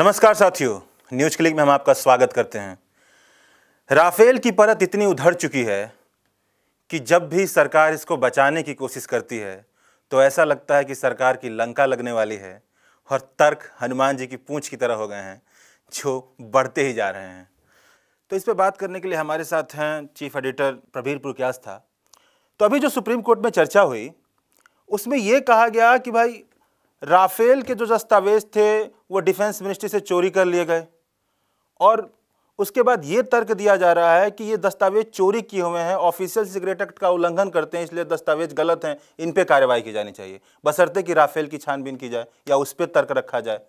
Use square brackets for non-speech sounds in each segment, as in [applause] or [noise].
नमस्कार साथियों news click में हम आपका स्वागत करते हैं राफेल की परत इतनी उधर चुकी है कि जब भी सरकार इसको बचाने की कोशिश करती है तो ऐसा लगता है कि सरकार की लंका लगने वाली है और तर्क हनुमान जी की पूंछ की तरह हो गए हैं जो बढ़ते ही जा रहे हैं तो इस पर बात करने के लिए हमारे साथ हैं चीफ एडिटर प्रवीर पुरक्यास था तो अभी जो सुप्रीम कोर्ट में चर्चा हुई उसमें यह कहा गया कि भाई राफेल के जो दस्तावेज थे वो डिफेंस मिनिस्ट्री से चोरी कर लिए गए और उसके बाद ये तर्क दिया जा रहा है कि ये दस्तावेज चोरी किए हुए हैं ऑफिशियल सीक्रेट एक्ट का उल्लंघन करते हैं इसलिए दस्तावेज गलत हैं इन पर कार्रवाई की जानी चाहिए बसरते कि राफेल की छानबीन की जाए या उस पर तर्क रखा जाए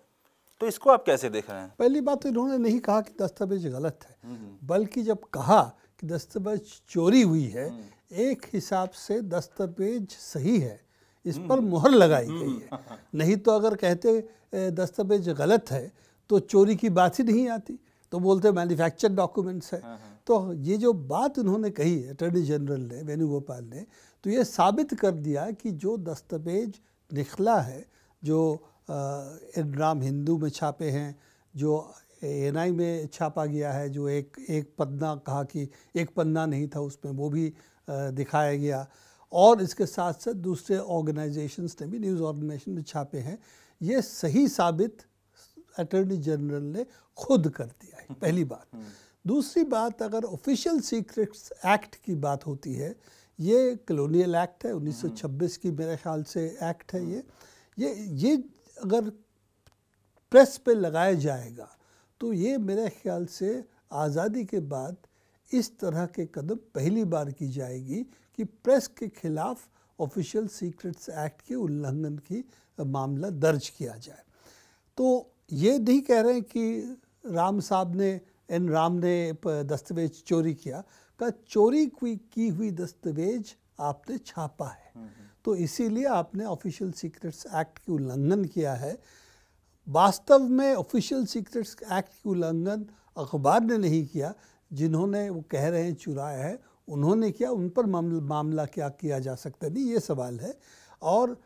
तो इसको आप कैसे देख रहे हैं पहली बात तो इन्होंने नहीं कहा कि दस्तावेज गलत है बल्कि जब कहा कि दस्तावेज चोरी हुई है हम्म। एक हिसाब से दस्तावेज सही है इस पर मुहर लगाई गई है हम्म। [laughs] नहीं तो अगर कहते दस्तावेज गलत है तो चोरी की बात ही नहीं आती तो बोलते मैन्युफैक्चर डॉक्यूमेंट्स है तो ये जो बात उन्होंने कही है अटर्नी जनरल ने वेणुगोपाल ने तो ये साबित कर दिया कि जो दस्तावेज निकला है जो एडराम हिंदू में छापे हैं जो एनआई में छापा गया है जो एक एक पन्ना कहा कि एक पन्ना नहीं था उसमें वो भी दिखाया गया और इसके साथ साथ दूसरे ऑर्गेनाइजेशंस ने भी न्यूज़ ऑर्गेनाइजेशन में छापे हैं ये सही साबित अटर्नी जनरल ने खुद कर दिया है पहली बात हम्म। दूसरी बात अगर ऑफिशियल सीक्रेट्स एक्ट की बात होती है ये कलोनियल एक्ट है 1926 हम्म। की मेरे ख्याल से एक्ट है ये ये ये अगर प्रेस पे लगाया जाएगा तो ये मेरे ख्याल से आज़ादी के बाद इस तरह के कदम पहली बार की जाएगी कि प्रेस के खिलाफ ऑफिशियल सीक्रेट्स एक्ट के उल्लंघन की मामला दर्ज किया जाए तो ये नहीं कह रहे हैं कि राम साहब ने एन राम ने दस्तावेज चोरी किया का चोरी की हुई दस्तावेज आपने छापा है हम्म, हम्म। तो इसीलिए आपने ऑफिशियल सीक्रेट्स एक्ट की उल्लंघन किया है वास्तव में ऑफिशियल सीक्रेट्स एक्ट की उल्लंघन अखबार ने नहीं किया जिन्होंने वो कह रहे हैं चुराया है उन्होंने किया उन पर मामला क्या किया जा सकता नहीं ये सवाल है और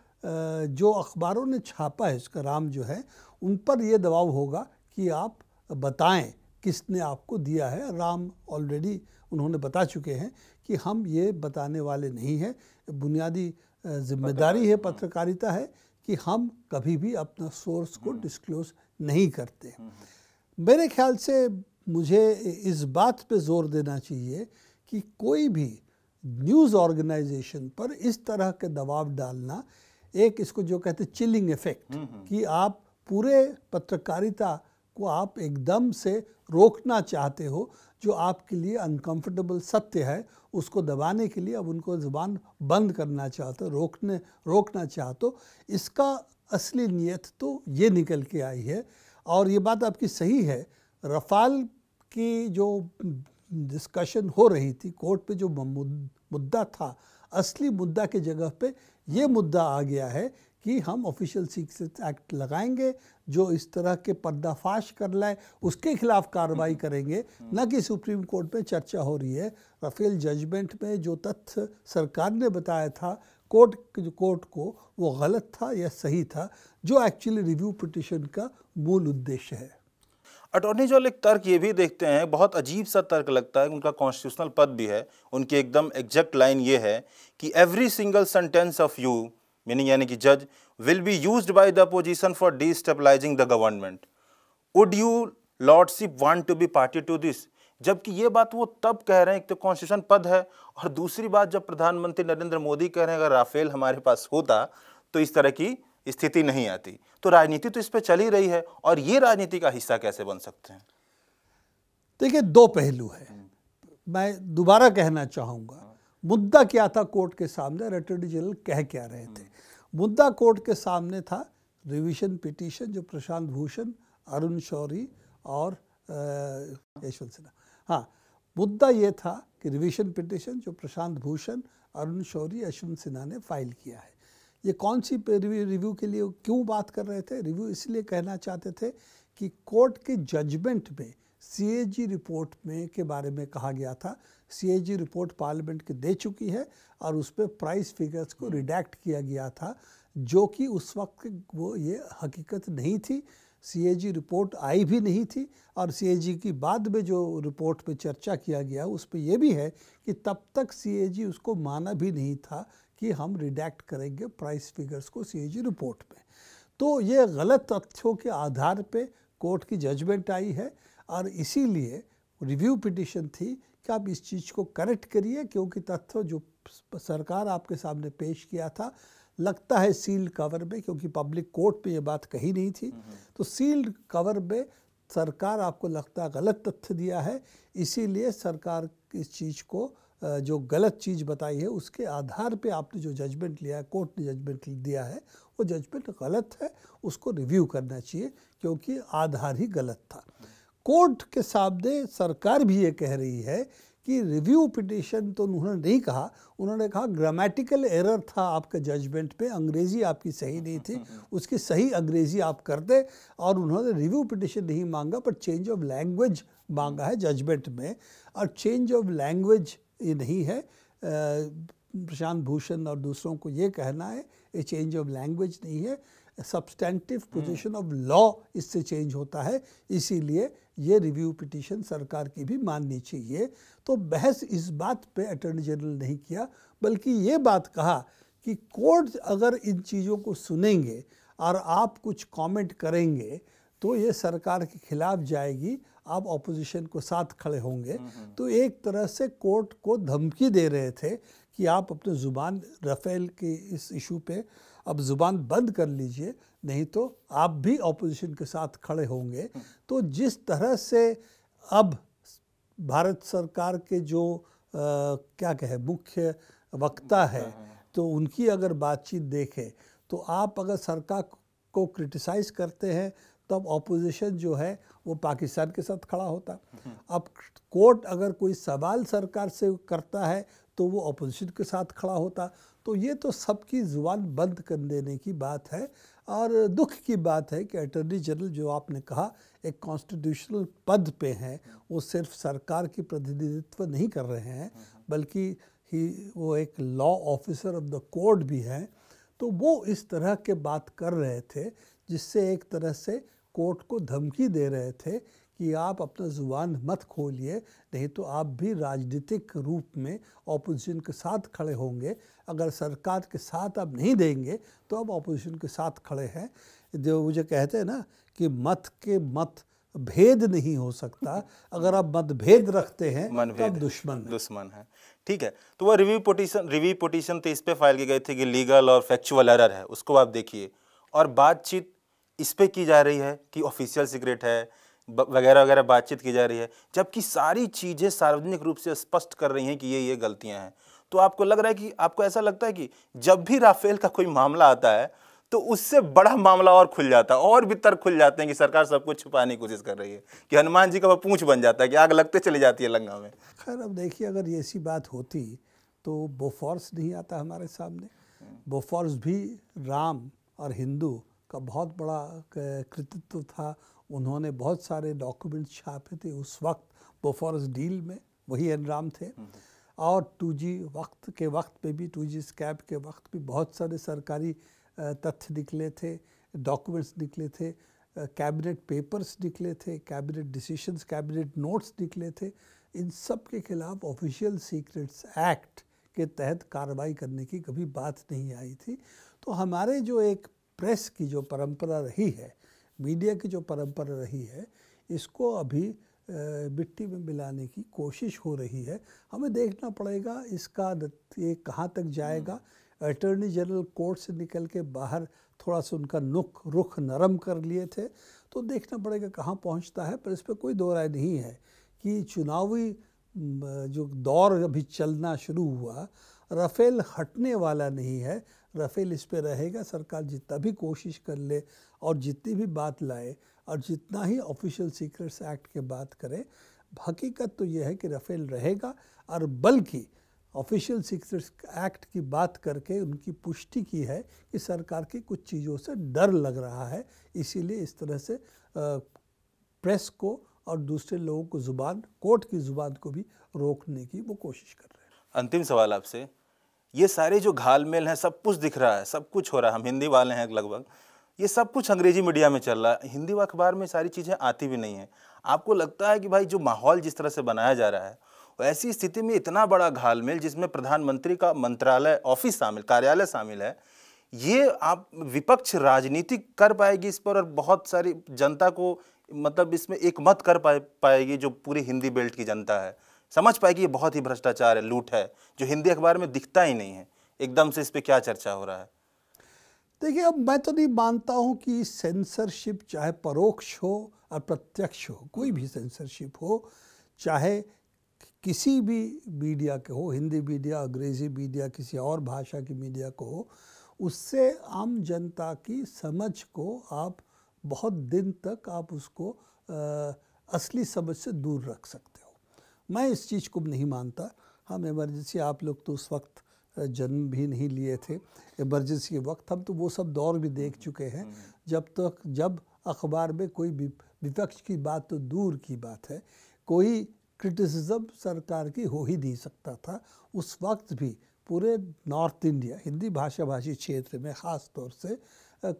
जो अखबारों ने छापा है इसका राम जो है उन पर यह दबाव होगा कि आप बताएं किसने आपको दिया है राम ऑलरेडी उन्होंने बता चुके हैं कि हम ये बताने वाले नहीं हैं बुनियादी जिम्मेदारी है हाँ। पत्रकारिता है कि हम कभी भी अपना सोर्स को डिस्क्लोज हाँ। नहीं करते हाँ, मेरे ख्याल से मुझे इस बात पे जोर देना चाहिए कि कोई भी न्यूज़ ऑर्गेनाइजेशन पर इस तरह के दबाव डालना एक इसको जो कहते चिलिंग इफेक्ट हम्म, हम्म। कि आप पूरे पत्रकारिता को आप एकदम से रोकना चाहते हो जो आपके लिए अनकंफर्टेबल सत्य है उसको दबाने के लिए अब उनको ज़ुबान बंद करना चाहते हो रोकने रोकना चाहते हो इसका असली नीयत तो ये निकल के आई है और ये बात आपकी सही है रफ़ाल की जो डिस्कशन हो रही थी कोर्ट पे जो मुद्दा था असली मुद्दा के जगह पे ये मुद्दा आ गया है कि हम ऑफिशियल सीक्रेट एक्ट लगाएंगे जो इस तरह के पर्दाफाश कर लाए उसके खिलाफ कार्रवाई करेंगे हम्म। न कि सुप्रीम कोर्ट में चर्चा हो रही है राफेल जजमेंट में जो तथ्य सरकार ने बताया था कोर्ट कोर्ट को वो गलत था या सही था जो एक्चुअली रिव्यू पिटिशन का मूल उद्देश्य है अटॉर्नी जनरल एक तर्क ये भी देखते हैं बहुत अजीब सा तर्क लगता है उनका कॉन्स्टिट्यूशनल पद भी है उनकी एकदम एग्जैक्ट लाइन ये है कि every single sentence of you meaning यानी कि जज will be use by the opposition for destabilising the government would you lordship want to be party to this जबकि ये बात वो तब कह रहे हैं एक तो कॉन्स्टिट्यूशन पद है और दूसरी बात जब प्रधानमंत्री नरेंद्र मोदी कह रहे हैं अगर राफेल हमारे पास होता तो इस तरह की स्थिति नहीं आती तो राजनीति तो इस पर चल ही रही है और ये राजनीति का हिस्सा कैसे बन सकते हैं देखिए दो पहलू है हम्म। मैं दोबारा कहना चाहूँगा हाँ। मुद्दा क्या था कोर्ट के सामने अटॉर्नी जनरल कह क्या रहे थे हम्म। मुद्दा कोर्ट के सामने था रिविजन पिटीशन जो प्रशांत भूषण अरुण शौरी और यशवंत सिन्हा हाँ मुद्दा ये था कि रिविजन पिटीशन जो प्रशांत भूषण अरुण शौरी यशवंत सिन्हा ने फाइल किया है ये कौन सी रिव्यू के लिए क्यों बात कर रहे थे रिव्यू इसलिए कहना चाहते थे कि कोर्ट के जजमेंट में सीएजी रिपोर्ट में के बारे में कहा गया था सीएजी रिपोर्ट पार्लियामेंट की दे चुकी है और उस पर प्राइस फिगर्स को रिडेक्ट किया गया था जो कि उस वक्त वो ये हकीकत नहीं थी सीएजी रिपोर्ट आई भी नहीं थी और सीएजी की बाद में जो रिपोर्ट पे चर्चा किया गया उस पर यह भी है कि तब तक सीएजी उसको माना भी नहीं था कि हम रिडेक्ट करेंगे प्राइस फिगर्स को सी रिपोर्ट में तो ये गलत तथ्यों के आधार पे कोर्ट की जजमेंट आई है और इसीलिए रिव्यू पिटिशन थी कि आप इस चीज़ को करेक्ट करिए क्योंकि तथ्य जो सरकार आपके सामने पेश किया था लगता है सील्ड कवर में क्योंकि पब्लिक कोर्ट में ये बात कही नहीं थी नहीं। तो सील्ड कवर में सरकार आपको लगता गलत तथ्य दिया है इसीलिए सरकार इस चीज़ को जो गलत चीज़ बताई है उसके आधार पे आपने जो जजमेंट लिया है कोर्ट ने जजमेंट दिया है वो जजमेंट गलत है उसको रिव्यू करना चाहिए क्योंकि आधार ही गलत था कोर्ट के सामने सरकार भी ये कह रही है कि रिव्यू पिटिशन तो उन्होंने नहीं कहा उन्होंने कहा ग्रामेटिकल एरर था आपके जजमेंट पे अंग्रेज़ी आपकी सही नहीं थी उसकी सही अंग्रेज़ी आप करते और उन्होंने रिव्यू पिटिशन नहीं मांगा पर चेंज ऑफ लैंग्वेज मांगा है जजमेंट में और चेंज ऑफ लैंग्वेज ये नहीं है प्रशांत भूषण और दूसरों को ये कहना है ये चेंज ऑफ लैंग्वेज नहीं है सब्सटेंटिव पोजीशन ऑफ लॉ इससे चेंज होता है इसीलिए ये रिव्यू पिटीशन सरकार की भी माननी चाहिए तो बहस इस बात पे अटर्नी जनरल नहीं किया बल्कि ये बात कहा कि कोर्ट अगर इन चीज़ों को सुनेंगे और आप कुछ कमेंट करेंगे तो ये सरकार के खिलाफ जाएगी आप ऑपोजिशन को साथ खड़े होंगे तो एक तरह से कोर्ट को धमकी दे रहे थे कि आप अपने ज़ुबान रफेल के इस इशू पे अब ज़ुबान बंद कर लीजिए नहीं तो आप भी ऑपोजिशन के साथ खड़े होंगे हम्म। तो जिस तरह से अब भारत सरकार के जो आ, क्या कहे मुख्य वक्ता है हाँ, हाँ, हाँ। तो उनकी अगर बातचीत देखें तो आप अगर सरकार को क्रिटिसाइज़ करते हैं तब ऑपोजिशन जो है वो पाकिस्तान के साथ खड़ा होता अब कोर्ट अगर कोई सवाल सरकार से करता है तो वो अपोजिशन के साथ खड़ा होता तो ये तो सबकी ज़ुबान बंद कर देने की बात है और दुख की बात है कि अटर्नी जनरल जो आपने कहा एक कॉन्स्टिट्यूशनल पद पे हैं वो सिर्फ सरकार की प्रतिनिधित्व नहीं कर रहे हैं बल्कि ही वो एक law officer of the court भी हैं तो वो इस तरह के बात कर रहे थे जिससे एक तरह से कोर्ट को धमकी दे रहे थे कि आप अपना ज़ुबान मत खोलिए नहीं तो आप भी राजनीतिक रूप में ऑपोजिशन के साथ खड़े होंगे अगर सरकार के साथ आप नहीं देंगे तो आप ऑपोजिशन के साथ खड़े हैं जो मुझे कहते हैं ना कि मत के मत भेद नहीं हो सकता अगर आप मतभेद रखते हैं तो आप दुश्मन है। दुश्मन है ठीक है तो वह रिव्यू पोटिशन रिव्यू पोटिशन तो इस पर फाइल की गई थी कि लीगल और फैक्चुअल एरर है उसको आप देखिए और बातचीत इस पर की जा रही है कि ऑफिशियल सीक्रेट है वगैरह वगैरह बातचीत की जा रही है जबकि सारी चीज़ें सार्वजनिक रूप से स्पष्ट कर रही हैं कि ये ये गलतियां हैं तो आपको लग रहा है कि आपको ऐसा लगता है कि जब भी राफेल का कोई मामला आता है तो उससे बड़ा मामला और खुल जाता है और भी तर्क खुल जाते हैं कि सरकार सब कुछ छुपाने की कोशिश कर रही है कि हनुमान जी का वह पूछ बन जाता है कि आग लगते चली जाती है लंगा में खैर अब देखिए अगर ऐसी बात होती तो बोफोर्स नहीं आता हमारे सामने बोफोर्स भी राम और हिंदू का बहुत बड़ा कृतित्व था उन्होंने बहुत सारे डॉक्यूमेंट्स छापे थे उस वक्त बोफोरस डील में वही एनराम थे हम्म। और टू वक्त के वक्त पे भी टू जी स्कैब के वक्त भी बहुत सारे सरकारी तथ्य निकले थे डॉक्यूमेंट्स निकले थे कैबिनेट पेपर्स निकले थे कैबिनेट डिसीशंस कैबिनेट नोट्स निकले थे इन सब के खिलाफ ऑफिशियल सीक्रेट्स एक्ट के तहत कार्रवाई करने की कभी बात नहीं आई थी तो हमारे जो एक प्रेस की जो परंपरा रही है मीडिया की जो परंपरा रही है इसको अभी मिट्टी में मिलाने की कोशिश हो रही है हमें देखना पड़ेगा इसका ये कहाँ तक जाएगा अटर्नी जनरल कोर्ट से निकल के बाहर थोड़ा सा उनका नुख रुख नरम कर लिए थे तो देखना पड़ेगा कहाँ पहुँचता है पर इस पर कोई दो राय नहीं है कि चुनावी जो दौर अभी चलना शुरू हुआ राफेल हटने वाला नहीं है रफ़ेल इस पर रहेगा सरकार जितना भी कोशिश कर ले और जितनी भी बात लाए और जितना ही ऑफिशियल सीक्रेट्स एक्ट के बात करे हकीकत तो यह है कि रफ़ेल रहेगा और बल्कि ऑफिशियल सीक्रेट्स एक्ट की बात करके उनकी पुष्टि की है कि सरकार की कुछ चीज़ों से डर लग रहा है इसीलिए इस तरह से प्रेस को और दूसरे लोगों को ज़ुबान कोर्ट की ज़ुबान को भी रोकने की वो कोशिश कर रहे हैं अंतिम सवाल आपसे ये सारे जो घाल मेल हैं सब कुछ दिख रहा है सब कुछ हो रहा है हम हिंदी वाले हैं लगभग ये सब कुछ अंग्रेजी मीडिया में चल रहा है हिंदी अखबार में सारी चीज़ें आती भी नहीं है आपको लगता है कि भाई जो माहौल जिस तरह से बनाया जा रहा है ऐसी स्थिति में इतना बड़ा घाल मेल जिसमें प्रधानमंत्री का मंत्रालय ऑफिस शामिल कार्यालय शामिल है ये आप विपक्ष राजनीति कर पाएगी इस पर और बहुत सारी जनता को मतलब इसमें एक मत कर पाए पाएगी जो पूरी हिंदी बेल्ट की जनता है समझ पाए कि ये बहुत ही भ्रष्टाचार है लूट है जो हिंदी अखबार में दिखता ही नहीं है एकदम से इस पर क्या चर्चा हो रहा है देखिए अब मैं तो नहीं मानता हूँ कि सेंसरशिप चाहे परोक्ष हो और प्रत्यक्ष हो कोई भी सेंसरशिप हो चाहे किसी भी मीडिया के हो हिंदी मीडिया अंग्रेज़ी मीडिया किसी और भाषा की मीडिया को हो उससे आम जनता की समझ को आप बहुत दिन तक आप उसको आ, असली समझ से दूर रख सकते मैं इस चीज़ को नहीं मानता हम हाँ, इमरजेंसी आप लोग तो उस वक्त जन्म भी नहीं लिए थे इमरजेंसी के वक्त हम तो वो सब दौर भी देख चुके हैं हम्म। जब तक तो, जब अखबार में कोई विपक्ष की बात तो दूर की बात है कोई क्रिटिसिज्म सरकार की हो ही नहीं सकता था उस वक्त भी पूरे नॉर्थ इंडिया हिंदी भाषा भाषी क्षेत्र में ख़ास तौर से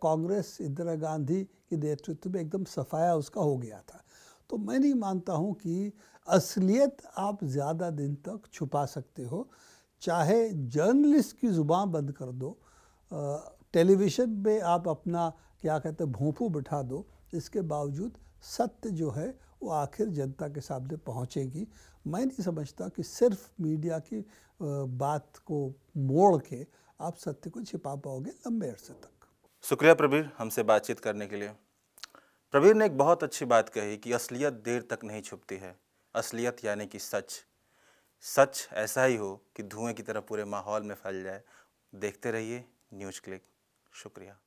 कांग्रेस इंदिरा गांधी के नेतृत्व में एकदम सफाया उसका हो गया था तो मैं नहीं मानता हूँ कि असलियत आप ज़्यादा दिन तक छुपा सकते हो चाहे जर्नलिस्ट की ज़ुबान बंद कर दो टेलीविज़न पे आप अपना क्या कहते हैं भोंपू बिठा दो इसके बावजूद सत्य जो है वो आखिर जनता के सामने पहुंचेगी मैं नहीं समझता कि सिर्फ मीडिया की बात को मोड़ के आप सत्य को छिपा पाओगे लंबे अरसे तक शुक्रिया प्रवीर हमसे बातचीत करने के लिए प्रवीर ने एक बहुत अच्छी बात कही कि असलियत देर तक नहीं छुपती है असलियत यानी कि सच सच ऐसा ही हो कि धुएं की तरह पूरे माहौल में फैल जाए देखते रहिए न्यूज क्लिक शुक्रिया